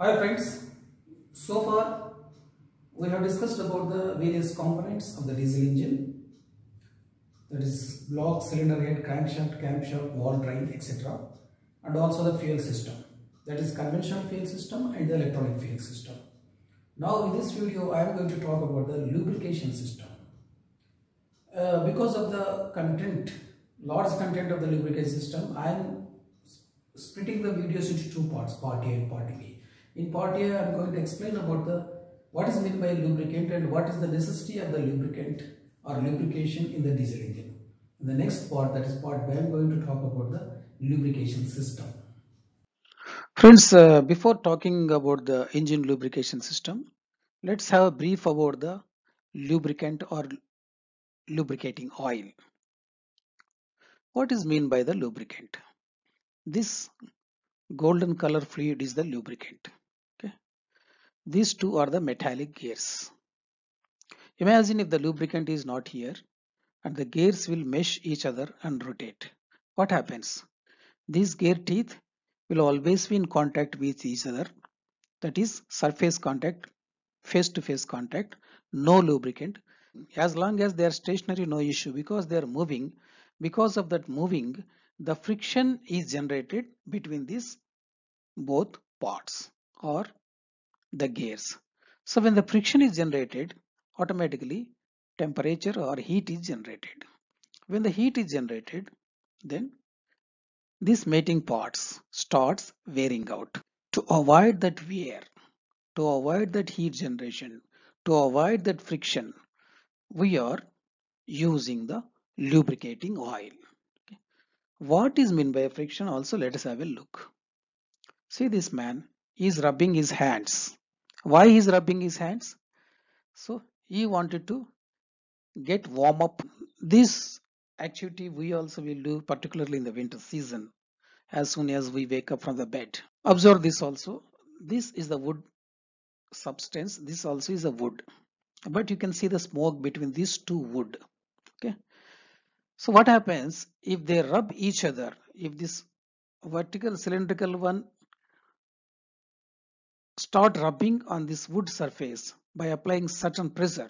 Hi friends, so far we have discussed about the various components of the diesel engine that is block, cylinder head, crankshaft, camshaft, valve drive etc and also the fuel system that is conventional fuel system and the electronic fuel system. Now in this video I am going to talk about the lubrication system. Uh, because of the content, large content of the lubrication system I am splitting the videos into two parts, part A and part B. In part A, I am going to explain about the what is meant by lubricant and what is the necessity of the lubricant or lubrication in the diesel engine. In the next part, that is part B, I am going to talk about the lubrication system. Friends, uh, before talking about the engine lubrication system, let's have a brief about the lubricant or lubricating oil. What is mean by the lubricant? This golden color fluid is the lubricant. These two are the metallic gears. Imagine if the lubricant is not here and the gears will mesh each other and rotate. What happens? These gear teeth will always be in contact with each other. That is surface contact, face to face contact, no lubricant. As long as they are stationary, no issue because they are moving. Because of that moving, the friction is generated between these both parts or the gears. So when the friction is generated, automatically temperature or heat is generated. When the heat is generated, then this mating parts starts wearing out. To avoid that wear, to avoid that heat generation, to avoid that friction, we are using the lubricating oil. Okay. What is meant by friction also let us have a look. See this man is rubbing his hands. Why he is rubbing his hands? So he wanted to get warm up. This activity we also will do particularly in the winter season as soon as we wake up from the bed. Observe this also. This is the wood substance. This also is a wood. But you can see the smoke between these two wood. Okay. So what happens if they rub each other? If this vertical cylindrical one start rubbing on this wood surface by applying certain pressure.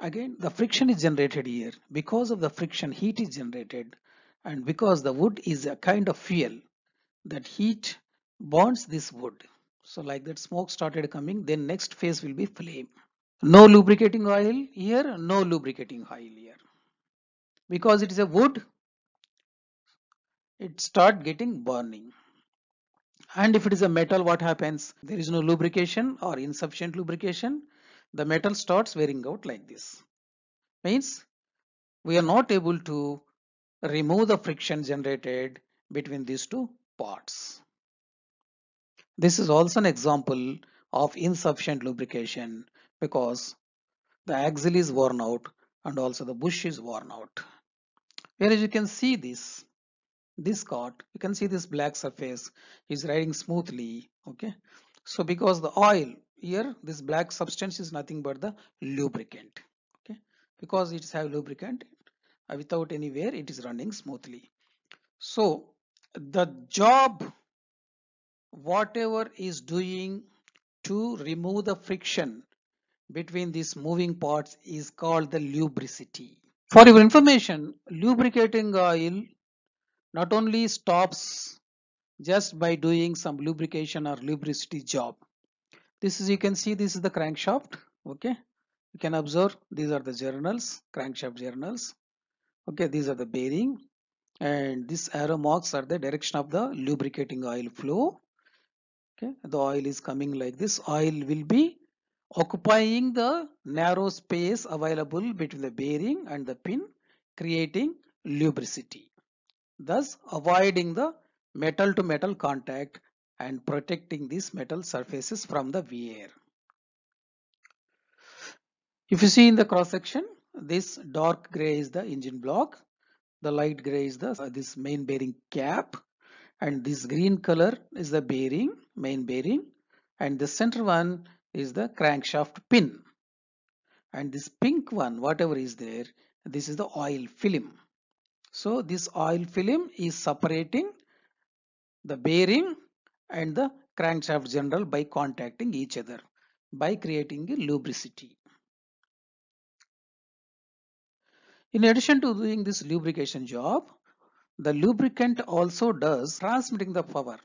Again, the friction is generated here. Because of the friction, heat is generated. And because the wood is a kind of fuel, that heat burns this wood. So like that smoke started coming, then next phase will be flame. No lubricating oil here, no lubricating oil here. Because it is a wood, it start getting burning. And if it is a metal, what happens? There is no lubrication or insufficient lubrication. The metal starts wearing out like this. Means we are not able to remove the friction generated between these two parts. This is also an example of insufficient lubrication because the axle is worn out and also the bush is worn out. Whereas you can see this this cart you can see this black surface is riding smoothly okay so because the oil here this black substance is nothing but the lubricant okay because it's have lubricant uh, without any wear it is running smoothly so the job whatever is doing to remove the friction between these moving parts is called the lubricity for your information lubricating oil not only stops just by doing some lubrication or lubricity job this is you can see this is the crankshaft okay you can observe these are the journals crankshaft journals okay these are the bearing and these arrow marks are the direction of the lubricating oil flow okay the oil is coming like this oil will be occupying the narrow space available between the bearing and the pin creating lubricity thus avoiding the metal to metal contact and protecting these metal surfaces from the wear. If you see in the cross section, this dark gray is the engine block, the light gray is the uh, this main bearing cap, and this green color is the bearing, main bearing, and the center one is the crankshaft pin. And this pink one, whatever is there, this is the oil film. So this oil film is separating the bearing and the crankshaft general by contacting each other by creating a lubricity. In addition to doing this lubrication job, the lubricant also does transmitting the power.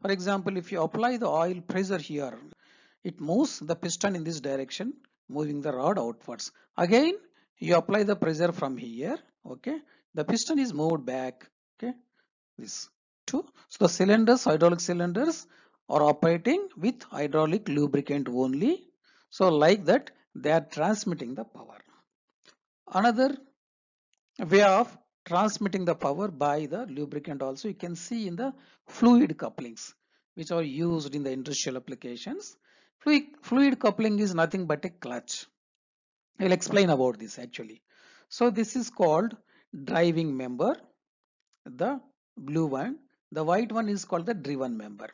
For example, if you apply the oil pressure here, it moves the piston in this direction, moving the rod outwards. Again, you apply the pressure from here, okay? the piston is moved back okay this two so the cylinders hydraulic cylinders are operating with hydraulic lubricant only so like that they are transmitting the power another way of transmitting the power by the lubricant also you can see in the fluid couplings which are used in the industrial applications fluid, fluid coupling is nothing but a clutch i'll explain about this actually so this is called driving member the blue one the white one is called the driven member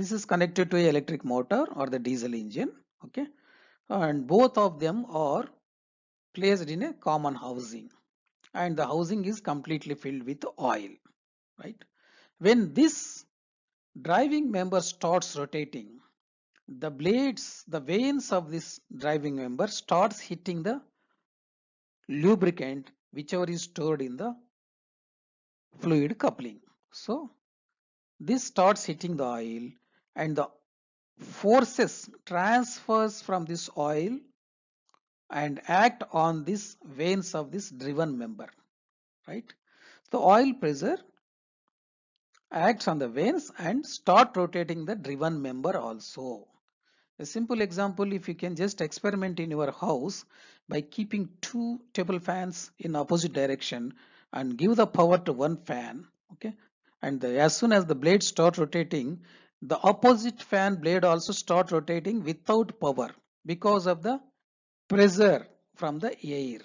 this is connected to a electric motor or the diesel engine okay and both of them are placed in a common housing and the housing is completely filled with oil right when this driving member starts rotating the blades the vanes of this driving member starts hitting the lubricant whichever is stored in the fluid coupling. So this starts hitting the oil and the forces transfers from this oil and act on these veins of this driven member right the oil pressure acts on the veins and start rotating the driven member also a simple example, if you can just experiment in your house by keeping two table fans in opposite direction and give the power to one fan, okay? And the, as soon as the blade start rotating, the opposite fan blade also start rotating without power because of the pressure from the air.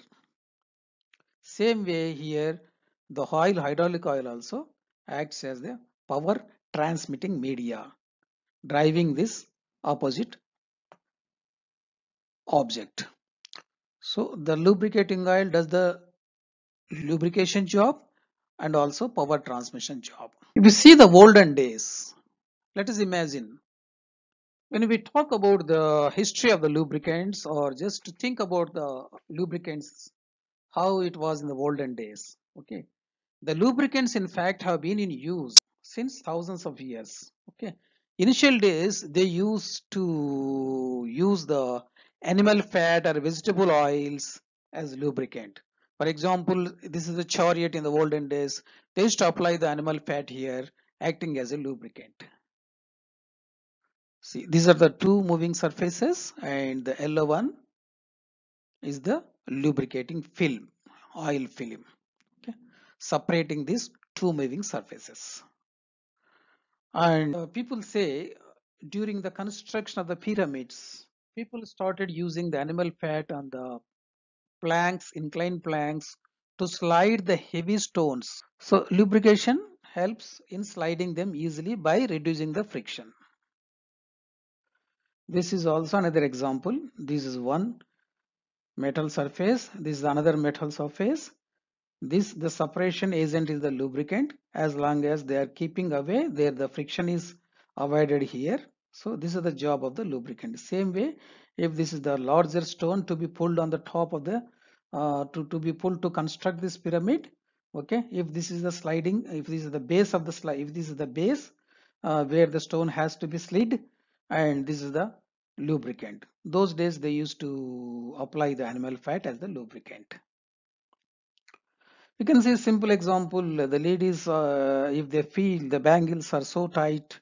Same way here, the oil, hydraulic oil also acts as the power transmitting media, driving this opposite object so the lubricating oil does the lubrication job and also power transmission job if you see the olden days let us imagine when we talk about the history of the lubricants or just to think about the lubricants how it was in the olden days okay the lubricants in fact have been in use since thousands of years okay initial days they used to use the animal fat or vegetable oils as lubricant. For example, this is a chariot in the olden days. They used to apply the animal fat here acting as a lubricant. See, these are the two moving surfaces and the yellow one is the lubricating film, oil film, okay? separating these two moving surfaces. And uh, people say during the construction of the pyramids, people started using the animal fat on the planks, inclined planks to slide the heavy stones. So lubrication helps in sliding them easily by reducing the friction. This is also another example. This is one metal surface. This is another metal surface. This the separation agent is the lubricant as long as they are keeping away there the friction is avoided here. So this is the job of the lubricant. Same way, if this is the larger stone to be pulled on the top of the uh, to, to be pulled to construct this pyramid. Okay, if this is the sliding, if this is the base of the slide, if this is the base uh, where the stone has to be slid, and this is the lubricant. Those days they used to apply the animal fat as the lubricant. You can see simple example, the ladies, uh, if they feel the bangles are so tight,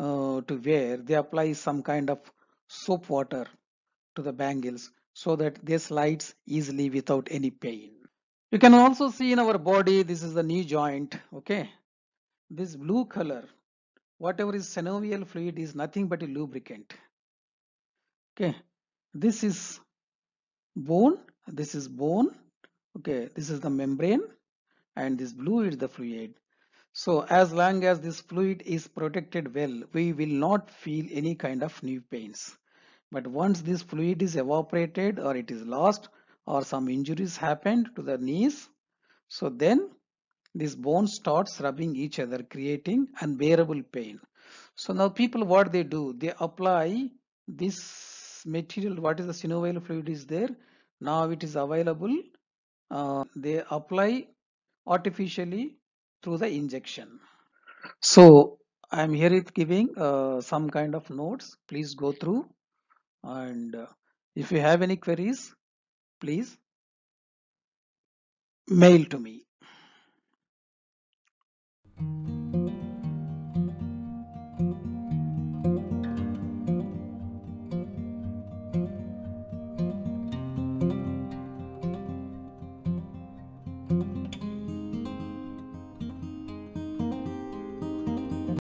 uh, to where they apply some kind of soap water to the bangles so that they slides easily without any pain. You can also see in our body, this is the knee joint, okay? This blue color, whatever is synovial fluid is nothing but a lubricant, okay? This is bone, this is bone, okay? This is the membrane and this blue is the fluid. So as long as this fluid is protected well, we will not feel any kind of knee pains. But once this fluid is evaporated or it is lost or some injuries happened to the knees, so then this bone starts rubbing each other creating unbearable pain. So now people what they do, they apply this material, what is the synovial fluid is there, now it is available, uh, they apply artificially through the injection. So I'm here giving uh, some kind of notes. Please go through and uh, if you have any queries, please mail to me.